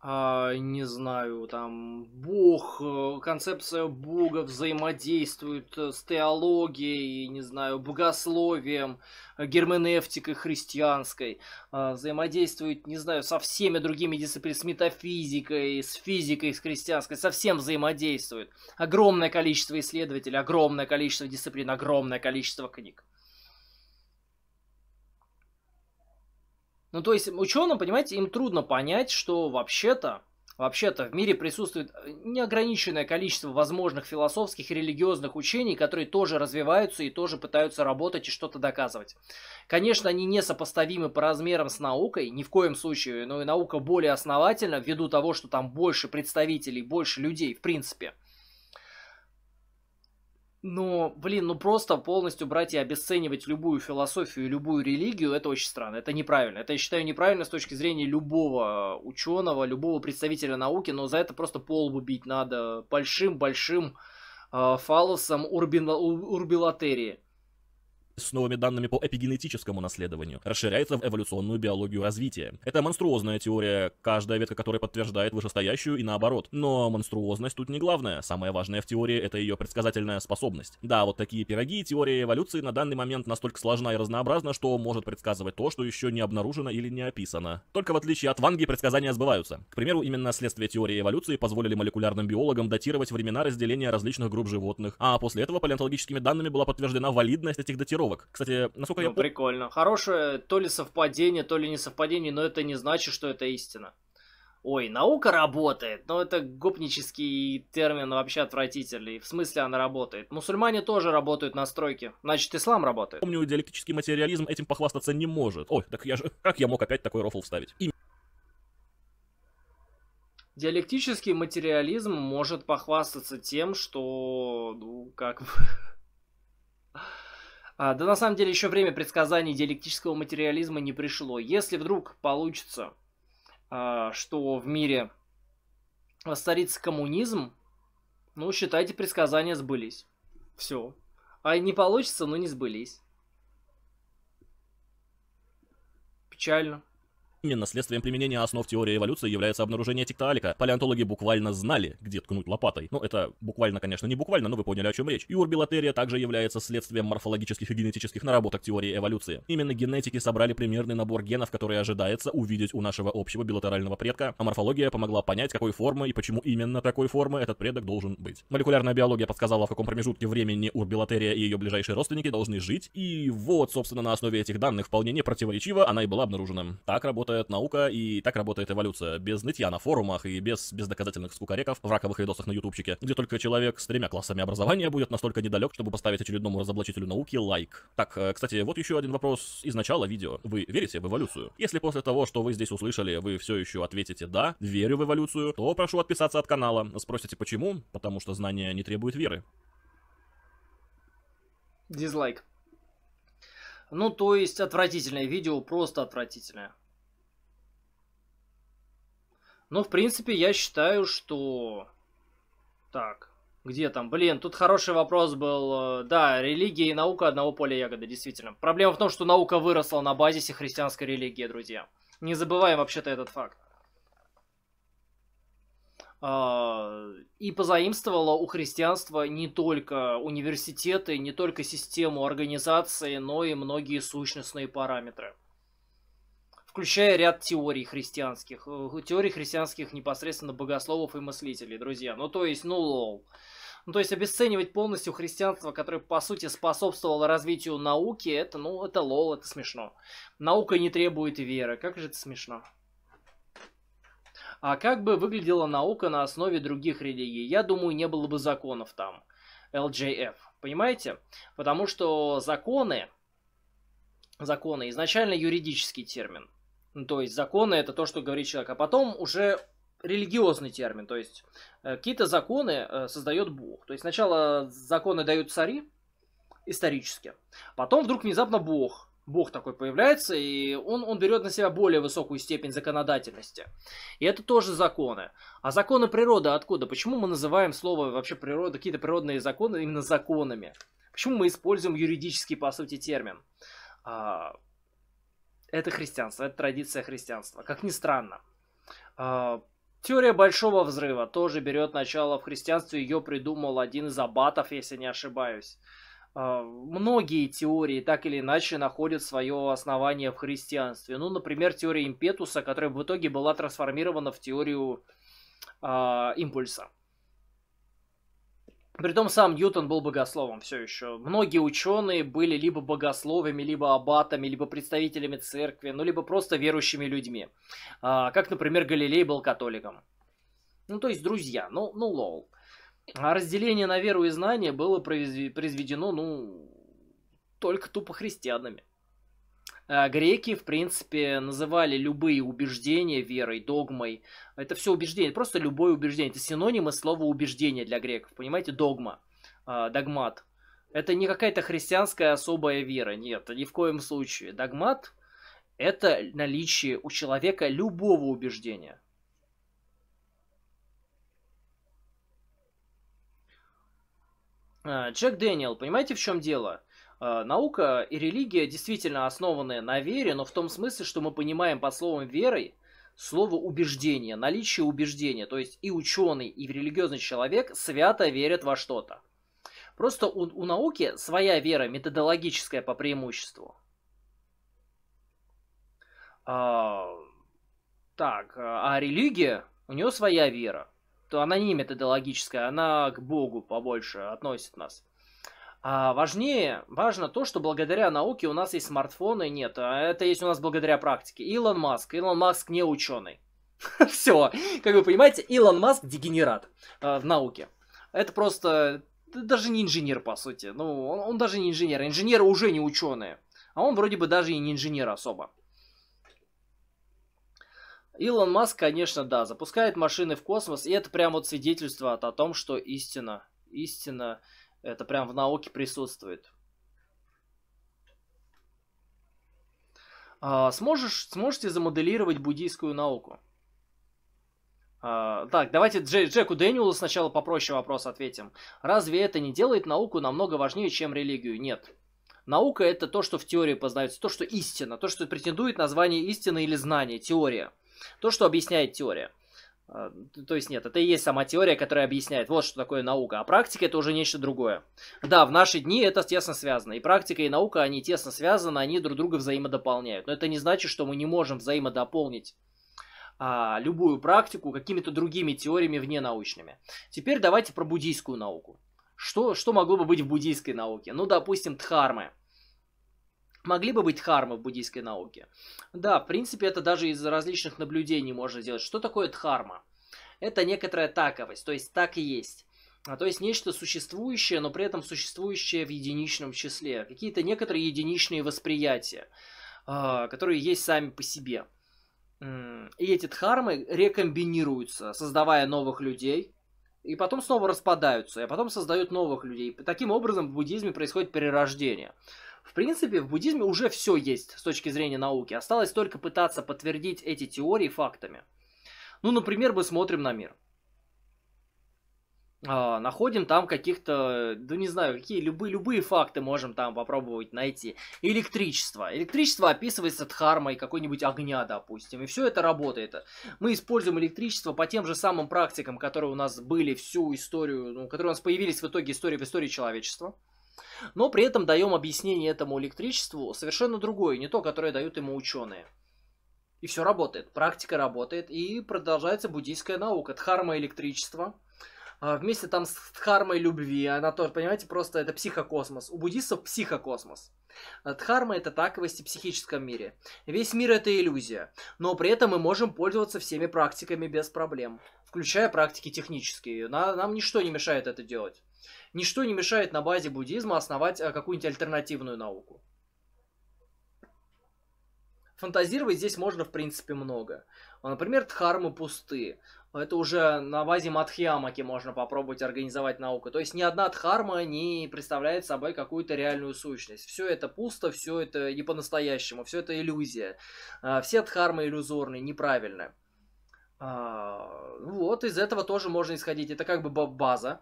а, не знаю, там, Бог, э, концепция Бога взаимодействует э, с теологией, не знаю, богословием, э, герменевтикой христианской, а, взаимодействует, не знаю, со всеми другими дисциплинами, с метафизикой, с физикой, с христианской, со всем взаимодействует. Огромное количество исследователей, огромное количество дисциплин, огромное количество книг. Ну, то есть ученым, понимаете, им трудно понять, что вообще-то Вообще-то в мире присутствует э, неограниченное количество возможных философских и религиозных учений, которые тоже развиваются и тоже пытаются работать и что-то доказывать. Конечно, они не сопоставимы по размерам с наукой, ни в коем случае, но и наука более основательна ввиду того, что там больше представителей, больше людей в принципе – но, блин, ну просто полностью брать и обесценивать любую философию, любую религию, это очень странно, это неправильно. Это, я считаю, неправильно с точки зрения любого э, ученого, любого представителя науки, но за это просто полбу бить надо большим-большим э, фалосом урбина, урбилатерии с новыми данными по эпигенетическому наследованию, расширяется в эволюционную биологию развития. Это монструозная теория, каждая ветка которой подтверждает вышестоящую и наоборот. Но монструозность тут не главное, самое важное в теории это ее предсказательная способность. Да, вот такие пироги теория эволюции на данный момент настолько сложна и разнообразна, что может предсказывать то, что еще не обнаружено или не описано. Только в отличие от Ванги предсказания сбываются. К примеру, именно следствие теории эволюции позволили молекулярным биологам датировать времена разделения различных групп животных, а после этого палеонтологическими данными была подтверждена валидность этих датиров заготовок. Кстати, насколько ну, я... прикольно. Хорошее то ли совпадение, то ли не совпадение, но это не значит, что это истина. Ой, наука работает, но ну, это гопнический термин вообще отвратительный. В смысле она работает? Мусульмане тоже работают на стройке, значит ислам работает. Помню, диалектический материализм этим похвастаться не может. Ой, так я же... Как я мог опять такой рофл вставить? И... Диалектический материализм может похвастаться тем, что, ну, как бы... А, да на самом деле еще время предсказаний диалектического материализма не пришло. Если вдруг получится, а, что в мире воцарится коммунизм, ну, считайте, предсказания сбылись. Все. А не получится, но ну, не сбылись. Печально. Именно следствием применения основ теории эволюции является обнаружение тектоалика. Палеонтологи буквально знали, где ткнуть лопатой. Ну, это буквально, конечно, не буквально, но вы поняли, о чем речь. И урбилатерия также является следствием морфологических и генетических наработок теории эволюции. Именно генетики собрали примерный набор генов, которые ожидается увидеть у нашего общего билатерального предка, а морфология помогла понять, какой формы и почему именно такой формы этот предок должен быть. Молекулярная биология подсказала, в каком промежутке времени урбилатерия и ее ближайшие родственники должны жить, и вот, собственно, на основе этих данных вполне не противоречиво она и была обнаружена. Так работает работает наука и так работает эволюция. Без нытья на форумах и без бездоказательных скукареков в раковых видосах на ютубчике, где только человек с тремя классами образования будет настолько недалек, чтобы поставить очередному разоблачителю науки лайк. Так, э, кстати, вот еще один вопрос из начала видео. Вы верите в эволюцию? Если после того, что вы здесь услышали, вы все еще ответите «да», верю в эволюцию, то прошу отписаться от канала. Спросите почему? Потому что знание не требует веры. Дизлайк. Ну, то есть, отвратительное видео, просто отвратительное. Ну, в принципе, я считаю, что... Так, где там? Блин, тут хороший вопрос был. Э, да, религия и наука одного поля ягоды, действительно. Проблема в том, что наука выросла на базисе христианской религии, друзья. Не забываем вообще-то этот факт. А, и позаимствовала у христианства не только университеты, не только систему организации, но и многие сущностные параметры включая ряд теорий христианских, э, теорий христианских непосредственно богословов и мыслителей, друзья. Ну, то есть, ну, лол. Ну, то есть обесценивать полностью христианство, которое, по сути, способствовало развитию науки, это, ну, это лол, это смешно. Наука не требует веры. Как же это смешно? А как бы выглядела наука на основе других религий? Я думаю, не было бы законов там. LJF. Понимаете? Потому что законы, законы изначально юридический термин. Ну, то есть законы это то, что говорит человек. А потом уже религиозный термин, то есть э, какие-то законы э, создает Бог. То есть сначала законы дают цари исторически, потом вдруг внезапно Бог. Бог такой появляется, и он, он берет на себя более высокую степень законодательности. И это тоже законы. А законы природы откуда? Почему мы называем слово вообще природа, какие-то природные законы именно законами? Почему мы используем юридический, по сути, термин? А, это христианство, это традиция христианства, как ни странно. А, теория Большого Взрыва тоже берет начало в христианстве, ее придумал один из аббатов, если не ошибаюсь. А, многие теории так или иначе находят свое основание в христианстве. Ну, например, теория импетуса, которая в итоге была трансформирована в теорию э, импульса. Притом сам Ньютон был богословом все еще. Многие ученые были либо богословами, либо аббатами, либо представителями церкви, ну либо просто верующими людьми. А, как, например, Галилей был католиком. Ну то есть друзья, ну, ну лол. А разделение на веру и знания было произведено, ну, только тупо христианами. Э, греки, в принципе, называли любые убеждения верой, догмой. Это все убеждение, просто любое убеждение. Это синонимы слова убеждение для греков, понимаете? Догма, э, догмат. Это не какая-то христианская особая вера, нет, ни в коем случае. Догмат – это наличие у человека любого убеждения э, – Джек Дэниел, понимаете, в чем дело? Э, наука и религия действительно основаны на вере, но в том смысле, что мы понимаем под словом верой слово убеждение, наличие убеждения. То есть и ученый, и религиозный человек свято верят во что-то. Просто у, у науки своя вера методологическая по преимуществу. А, так, а, а религия, у нее своя вера. То она не методологическая, она к Богу побольше относит нас. А важнее, важно то, что благодаря науке у нас есть смартфоны, нет, а это есть у нас благодаря практике. Илон Маск, Илон Маск не ученый. Все, как вы понимаете, Илон Маск дегенерат а, в науке. Это просто даже не инженер, по сути. Ну, он, даже не инженер. Инженеры уже не ученые. А он вроде бы даже и не инженер особо. Илон Маск, конечно, да, запускает машины в космос, и это прямо вот свидетельство о том, что истина, истина это прям в науке присутствует. А, сможешь, сможете замоделировать буддийскую науку? А, так, давайте Дж Джеку Дэниелу сначала попроще вопрос ответим. Разве это не делает науку намного важнее, чем религию? Нет. Наука это то, что в теории познается, то, что истина, то, что претендует на звание истины или знания, теория. То, что объясняет теория. А, то есть нет, это и есть сама теория, которая объясняет, вот что такое наука, а практика это уже нечто другое. Да, в наши дни это тесно связано, и практика, и наука, они тесно связаны, они друг друга взаимодополняют. Но это не значит, что мы не можем взаимодополнить а, любую практику какими-то другими теориями вненаучными. Теперь давайте про буддийскую науку. Что, что могло бы быть в буддийской науке? Ну, допустим, дхармы могли бы быть дхармы в буддийской науке? Да, в принципе, это даже из различных наблюдений можно сделать. Что такое дхарма? Это некоторая таковость, то есть так и есть. А то есть нечто существующее, но при этом существующее в единичном числе. Какие-то некоторые единичные восприятия, а, которые есть сами по себе. И эти дхармы рекомбинируются, создавая новых людей, и потом снова распадаются, и потом создают новых людей. Таким образом в буддизме происходит перерождение. В принципе, в буддизме уже все есть с точки зрения науки. Осталось только пытаться подтвердить эти теории фактами. Ну, например, мы смотрим на мир. А, находим там каких-то, да не знаю, какие любые, любые факты можем там попробовать найти. Электричество. Электричество описывается дхармой какой-нибудь огня, допустим, и все это работает. Мы используем электричество по тем же самым практикам, которые у нас были всю историю, ну, которые у нас появились в итоге истории в истории человечества. Но при этом даем объяснение этому электричеству совершенно другое, не то, которое дают ему ученые. И все работает, практика работает, и продолжается буддийская наука. Дхарма электричества, а, вместе там с дхармой любви, она тоже, понимаете, просто это психокосмос. У буддистов психокосмос. А дхарма это таковость в психическом мире. Весь мир это иллюзия, но при этом мы можем пользоваться всеми практиками без проблем, включая практики технические. Нам ничто не мешает это делать ничто не мешает на базе буддизма основать э, какую-нибудь альтернативную науку. Фантазировать здесь можно, в принципе, много. А, например, дхармы пусты. Это уже на базе Мадхиамаки можно попробовать организовать науку. То есть ни одна дхарма не представляет собой какую-то реальную сущность. Все это пусто, все это не по-настоящему, все это иллюзия. А, все дхармы иллюзорные, неправильные. А, вот, из этого тоже можно исходить. Это как бы база,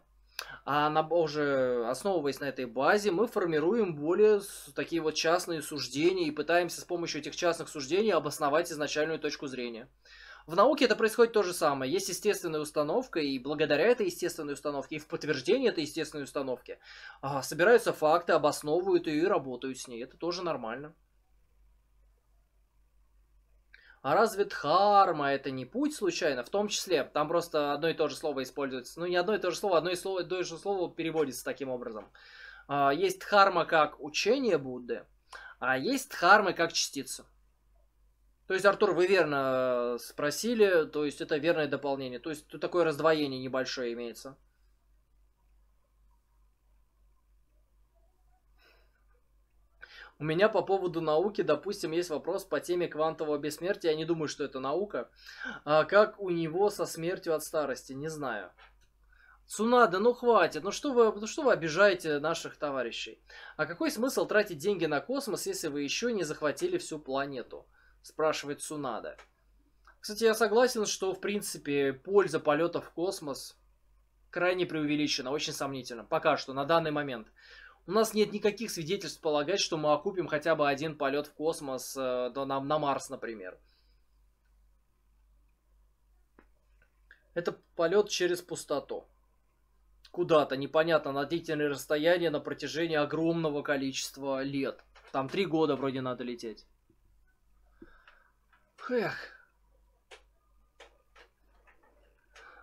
а на, уже основываясь на этой базе, мы формируем более такие вот частные суждения и пытаемся с помощью этих частных суждений обосновать изначальную точку зрения. В науке это происходит то же самое. Есть естественная установка, и благодаря этой естественной установке, и в подтверждении этой естественной установки, а, собираются факты, обосновывают ее и работают с ней. Это тоже нормально а разве дхарма это не путь случайно? В том числе, там просто одно и то же слово используется. Ну, не одно и то же слово, одно и, слово, одно и то же слово переводится таким образом. А, есть дхарма как учение Будды, а есть дхармы как частица. То есть, Артур, вы верно э, спросили, то есть это верное дополнение. То есть тут такое раздвоение небольшое имеется. У меня по поводу науки, допустим, есть вопрос по теме квантового бессмертия. Я не думаю, что это наука. А как у него со смертью от старости? Не знаю. Цунада, ну хватит, ну что, вы, ну что вы обижаете наших товарищей? А какой смысл тратить деньги на космос, если вы еще не захватили всю планету? Спрашивает Цунада. Кстати, я согласен, что в принципе польза полета в космос крайне преувеличена, очень сомнительно. Пока что, на данный момент. У нас нет никаких свидетельств полагать, что мы окупим хотя бы один полет в космос, э, на, на Марс, например. Это полет через пустоту. Куда-то, непонятно, на длительное расстояние на протяжении огромного количества лет. Там три года вроде надо лететь. Эх.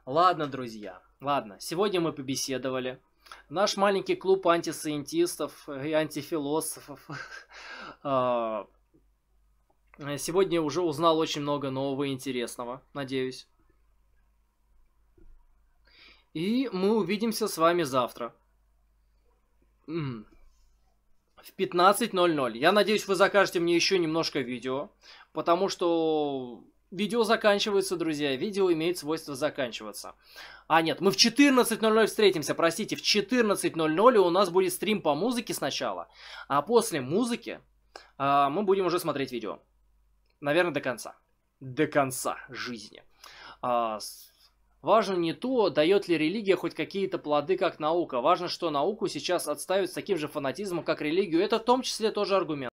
Ладно, друзья. Ладно, сегодня мы побеседовали. Наш маленький клуб антисциентистов и антифилософов а, сегодня уже узнал очень много нового и интересного, надеюсь. И мы увидимся с вами завтра. В 15.00. Я надеюсь, вы закажете мне еще немножко видео, потому что Видео заканчивается, друзья. Видео имеет свойство заканчиваться. А нет, мы в 14.00 встретимся, простите. В 14.00 у нас будет стрим по музыке сначала. А после музыки э, мы будем уже смотреть видео. Наверное, до конца. До конца жизни. Э, Важно не то, дает ли религия хоть какие-то плоды, как наука. Важно, что науку сейчас отставят с таким же фанатизмом, как религию. Это в том числе тоже аргумент.